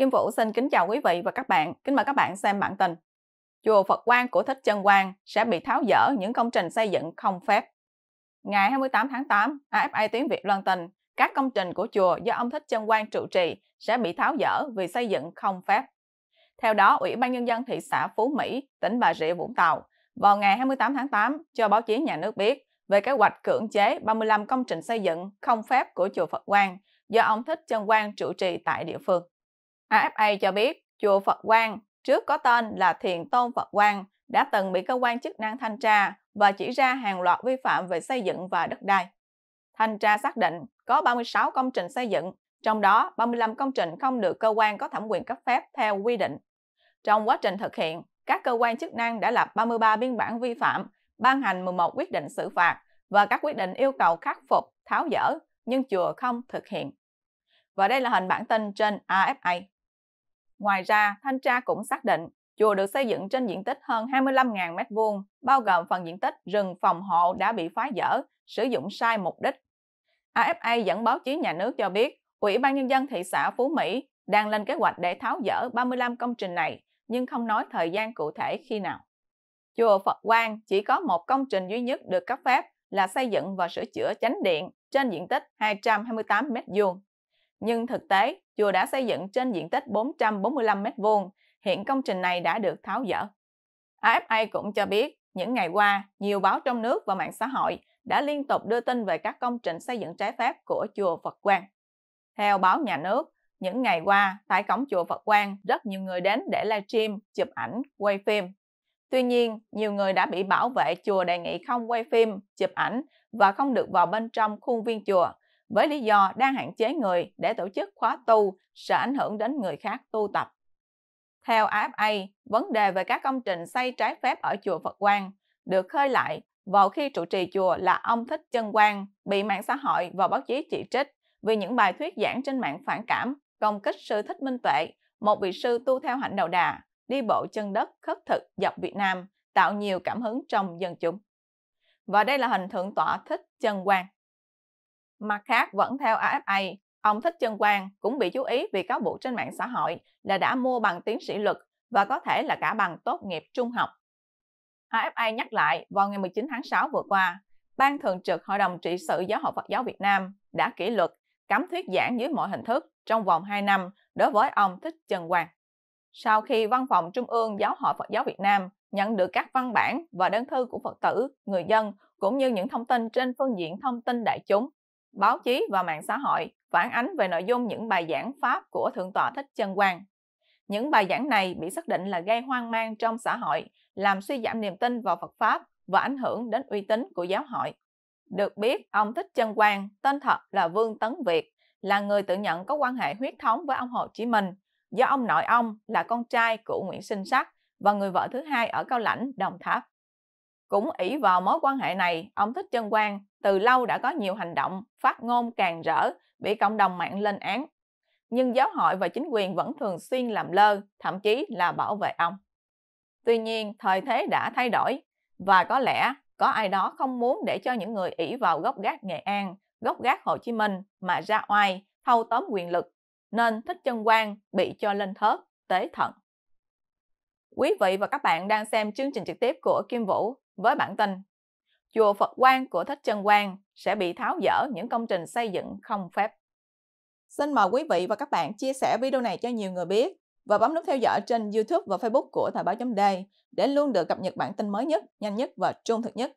Kim Vũ xin kính chào quý vị và các bạn. Kính mời các bạn xem bản tin. Chùa Phật Quang của Thích Chân Quang sẽ bị tháo dỡ những công trình xây dựng không phép. Ngày 28 tháng 8, AFA tiếng Việt loan tin các công trình của chùa do ông Thích Chân Quang trụ trì sẽ bị tháo dỡ vì xây dựng không phép. Theo đó, Ủy ban Nhân dân thị xã Phú Mỹ, tỉnh Bà Rịa, Vũng Tàu vào ngày 28 tháng 8 cho báo chí nhà nước biết về kế hoạch cưỡng chế 35 công trình xây dựng không phép của chùa Phật Quang do ông Thích Chân Quang trụ trì tại địa phương. AFA cho biết chùa Phật Quang trước có tên là Thiền Tôn Phật Quang đã từng bị cơ quan chức năng thanh tra và chỉ ra hàng loạt vi phạm về xây dựng và đất đai. Thanh tra xác định có 36 công trình xây dựng, trong đó 35 công trình không được cơ quan có thẩm quyền cấp phép theo quy định. Trong quá trình thực hiện, các cơ quan chức năng đã lập 33 biên bản vi phạm, ban hành 11 quyết định xử phạt và các quyết định yêu cầu khắc phục, tháo dỡ, nhưng chùa không thực hiện. Và đây là hình bản tin trên AFA. Ngoài ra, thanh tra cũng xác định chùa được xây dựng trên diện tích hơn 25.000 m2, bao gồm phần diện tích rừng phòng hộ đã bị phá dỡ, sử dụng sai mục đích. AFA dẫn báo chí nhà nước cho biết, Ủy ban Nhân dân thị xã Phú Mỹ đang lên kế hoạch để tháo dỡ 35 công trình này, nhưng không nói thời gian cụ thể khi nào. Chùa Phật Quang chỉ có một công trình duy nhất được cấp phép là xây dựng và sửa chữa chánh điện trên diện tích 228 m2. Nhưng thực tế, chùa đã xây dựng trên diện tích 445 m vuông hiện công trình này đã được tháo dỡ. AFA cũng cho biết, những ngày qua, nhiều báo trong nước và mạng xã hội đã liên tục đưa tin về các công trình xây dựng trái phép của chùa Phật Quang. Theo báo nhà nước, những ngày qua, tại cổng chùa Phật Quang, rất nhiều người đến để livestream, chụp ảnh, quay phim. Tuy nhiên, nhiều người đã bị bảo vệ chùa đề nghị không quay phim, chụp ảnh và không được vào bên trong khuôn viên chùa với lý do đang hạn chế người để tổ chức khóa tu sẽ ảnh hưởng đến người khác tu tập. Theo AFA, vấn đề về các công trình xây trái phép ở chùa Phật Quang được khơi lại vào khi trụ trì chùa là ông Thích Chân Quang bị mạng xã hội và báo chí chỉ trích vì những bài thuyết giảng trên mạng phản cảm, công kích sư Thích Minh Tuệ, một vị sư tu theo hạnh đầu đà, đi bộ chân đất khất thực dọc Việt Nam, tạo nhiều cảm hứng trong dân chúng. Và đây là hình thượng tọa Thích Chân Quang. Mặt khác, vẫn theo AFA, ông Thích Chân Quang cũng bị chú ý vì cáo buộc trên mạng xã hội là đã mua bằng tiến sĩ luật và có thể là cả bằng tốt nghiệp trung học. AFA nhắc lại, vào ngày 19 tháng 6 vừa qua, Ban Thường trực Hội đồng Trị sự Giáo hội Phật giáo Việt Nam đã kỷ luật cấm thuyết giảng dưới mọi hình thức trong vòng 2 năm đối với ông Thích Trần Quang Sau khi Văn phòng Trung ương Giáo hội Phật giáo Việt Nam nhận được các văn bản và đơn thư của Phật tử, người dân cũng như những thông tin trên phương diện thông tin đại chúng báo chí và mạng xã hội phản ánh về nội dung những bài giảng Pháp của Thượng tọa Thích Chân Quang. Những bài giảng này bị xác định là gây hoang mang trong xã hội, làm suy giảm niềm tin vào Phật Pháp và ảnh hưởng đến uy tín của giáo hội. Được biết, ông Thích Chân Quang, tên thật là Vương Tấn Việt, là người tự nhận có quan hệ huyết thống với ông Hồ Chí Minh, do ông nội ông là con trai của Nguyễn Sinh Sắc và người vợ thứ hai ở Cao Lãnh, Đồng Tháp. Cũng ỷ vào mối quan hệ này, ông Thích Trân Quang từ lâu đã có nhiều hành động, phát ngôn càng rỡ, bị cộng đồng mạng lên án. Nhưng giáo hội và chính quyền vẫn thường xuyên làm lơ, thậm chí là bảo vệ ông. Tuy nhiên, thời thế đã thay đổi và có lẽ có ai đó không muốn để cho những người ỷ vào gốc gác Nghệ An, gốc gác Hồ Chí Minh mà ra oai, thâu tóm quyền lực, nên Thích Trân Quang bị cho lên thớt, tế thận. Quý vị và các bạn đang xem chương trình trực tiếp của Kim Vũ với bản tin chùa Phật Quan của Thích Trân Quang sẽ bị tháo dỡ những công trình xây dựng không phép. Xin mời quý vị và các bạn chia sẻ video này cho nhiều người biết và bấm nút theo dõi trên YouTube và Facebook của Thời báo chấm để luôn được cập nhật bản tin mới nhất, nhanh nhất và trung thực nhất.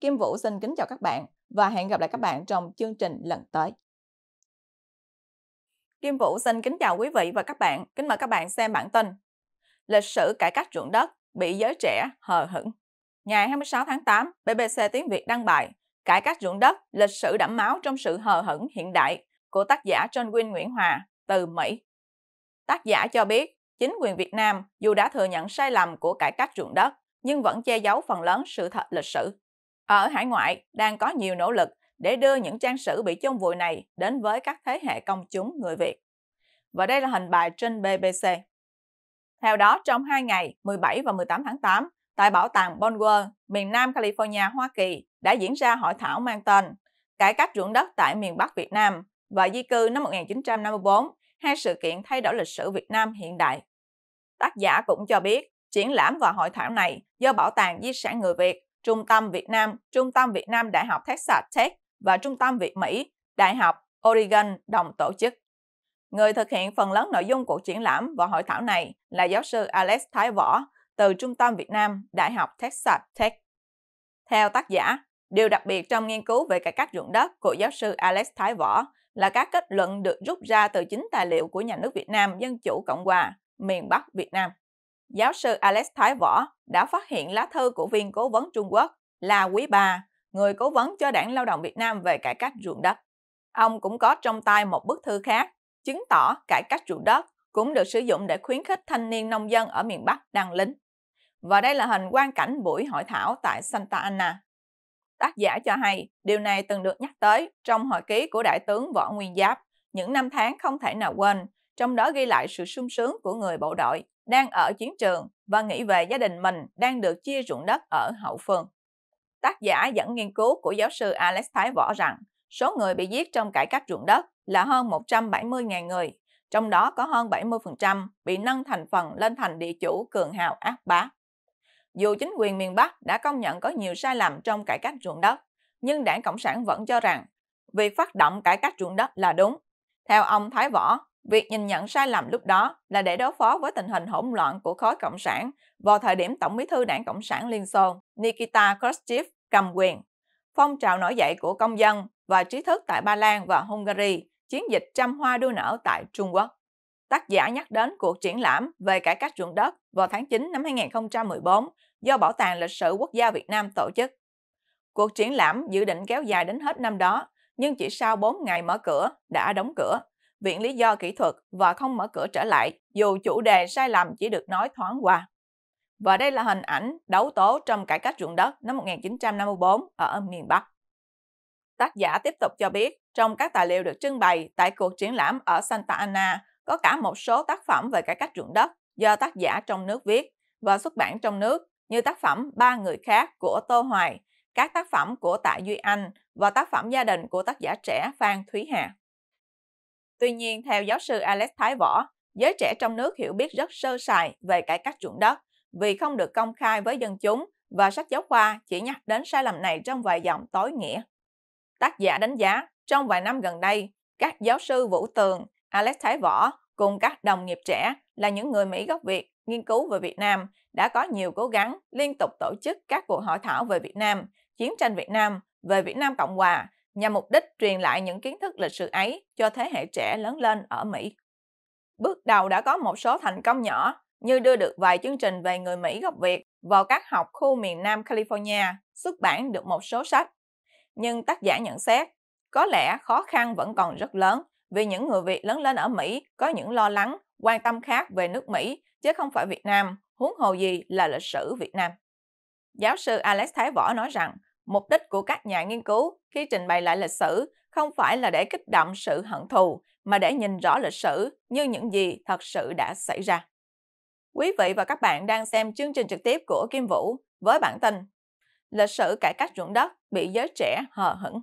Kim Vũ xin kính chào các bạn và hẹn gặp lại các bạn trong chương trình lần tới. Kim Vũ xin kính chào quý vị và các bạn, kính mời các bạn xem bản tin. Lịch sử cải cách ruộng đất bị giới trẻ hờ hững ngày 26 tháng 8, BBC Tiếng Việt đăng bài Cải cách ruộng đất, lịch sử đẫm máu trong sự hờ hững hiện đại của tác giả John Wynne Nguyễn Hòa từ Mỹ. Tác giả cho biết, chính quyền Việt Nam dù đã thừa nhận sai lầm của cải cách ruộng đất, nhưng vẫn che giấu phần lớn sự thật lịch sử. Ở hải ngoại, đang có nhiều nỗ lực để đưa những trang sử bị chôn vùi này đến với các thế hệ công chúng người Việt. Và đây là hình bài trên BBC. Theo đó, trong 2 ngày 17 và 18 tháng 8, tại Bảo tàng Bonwell, miền Nam California, Hoa Kỳ đã diễn ra hội thảo mang tên Cải cách ruộng đất tại miền Bắc Việt Nam và di cư năm 1954, hai sự kiện thay đổi lịch sử Việt Nam hiện đại. Tác giả cũng cho biết, triển lãm và hội thảo này do Bảo tàng Di sản Người Việt, Trung tâm Việt Nam, Trung tâm Việt Nam Đại học Texas Tech và Trung tâm Việt Mỹ, Đại học Oregon đồng tổ chức. Người thực hiện phần lớn nội dung của triển lãm và hội thảo này là giáo sư Alex Thái Võ, từ Trung tâm Việt Nam, Đại học Texas Tech. Theo tác giả, điều đặc biệt trong nghiên cứu về cải cách ruộng đất của giáo sư Alex Thái Võ là các kết luận được rút ra từ chính tài liệu của nhà nước Việt Nam Dân Chủ Cộng Hòa, miền Bắc Việt Nam. Giáo sư Alex Thái Võ đã phát hiện lá thư của viên cố vấn Trung Quốc là Quý Bà, người cố vấn cho đảng lao động Việt Nam về cải cách ruộng đất. Ông cũng có trong tay một bức thư khác, chứng tỏ cải cách ruộng đất cũng được sử dụng để khuyến khích thanh niên nông dân ở miền Bắc đăng lính. Và đây là hình quan cảnh buổi hội thảo tại Santa Ana. Tác giả cho hay, điều này từng được nhắc tới trong hồi ký của Đại tướng Võ Nguyên Giáp, những năm tháng không thể nào quên, trong đó ghi lại sự sung sướng của người bộ đội đang ở chiến trường và nghĩ về gia đình mình đang được chia ruộng đất ở hậu phương. Tác giả dẫn nghiên cứu của giáo sư Alex Thái Võ rằng số người bị giết trong cải cách ruộng đất là hơn 170.000 người, trong đó có hơn 70% bị nâng thành phần lên thành địa chủ cường hào ác bá. Dù chính quyền miền Bắc đã công nhận có nhiều sai lầm trong cải cách ruộng đất, nhưng đảng Cộng sản vẫn cho rằng việc phát động cải cách ruộng đất là đúng. Theo ông Thái Võ, việc nhìn nhận sai lầm lúc đó là để đối phó với tình hình hỗn loạn của khối Cộng sản vào thời điểm Tổng bí thư đảng Cộng sản Liên Xô Nikita Khrushchev cầm quyền. Phong trào nổi dậy của công dân và trí thức tại Ba Lan và Hungary, chiến dịch trăm hoa đua nở tại Trung Quốc tác giả nhắc đến cuộc triển lãm về cải cách ruộng đất vào tháng 9 năm 2014 do Bảo tàng Lịch sử Quốc gia Việt Nam tổ chức. Cuộc triển lãm dự định kéo dài đến hết năm đó, nhưng chỉ sau 4 ngày mở cửa đã đóng cửa, viện lý do kỹ thuật và không mở cửa trở lại, dù chủ đề sai lầm chỉ được nói thoáng qua. Và đây là hình ảnh đấu tố trong cải cách ruộng đất năm 1954 ở miền Bắc. Tác giả tiếp tục cho biết, trong các tài liệu được trưng bày tại cuộc triển lãm ở Santa Ana có cả một số tác phẩm về cải cách ruộng đất do tác giả trong nước viết và xuất bản trong nước như tác phẩm Ba người khác của Tô Hoài, các tác phẩm của Tạ Duy Anh và tác phẩm gia đình của tác giả trẻ Phan Thúy Hà. Tuy nhiên, theo giáo sư Alex Thái Võ, giới trẻ trong nước hiểu biết rất sơ sài về cải cách ruộng đất vì không được công khai với dân chúng và sách giáo khoa chỉ nhắc đến sai lầm này trong vài dòng tối nghĩa. Tác giả đánh giá, trong vài năm gần đây, các giáo sư Vũ Tường, Alex Thái Võ cùng các đồng nghiệp trẻ là những người Mỹ gốc Việt nghiên cứu về Việt Nam đã có nhiều cố gắng liên tục tổ chức các cuộc hội thảo về Việt Nam, chiến tranh Việt Nam, về Việt Nam Cộng Hòa nhằm mục đích truyền lại những kiến thức lịch sử ấy cho thế hệ trẻ lớn lên ở Mỹ. Bước đầu đã có một số thành công nhỏ như đưa được vài chương trình về người Mỹ gốc Việt vào các học khu miền Nam California, xuất bản được một số sách. Nhưng tác giả nhận xét, có lẽ khó khăn vẫn còn rất lớn vì những người Việt lớn lên ở Mỹ có những lo lắng, quan tâm khác về nước Mỹ, chứ không phải Việt Nam, huống hồ gì là lịch sử Việt Nam. Giáo sư Alex Thái Võ nói rằng, mục đích của các nhà nghiên cứu khi trình bày lại lịch sử không phải là để kích động sự hận thù, mà để nhìn rõ lịch sử như những gì thật sự đã xảy ra. Quý vị và các bạn đang xem chương trình trực tiếp của Kim Vũ với bản tin Lịch sử cải cách ruộng đất bị giới trẻ hờ hững.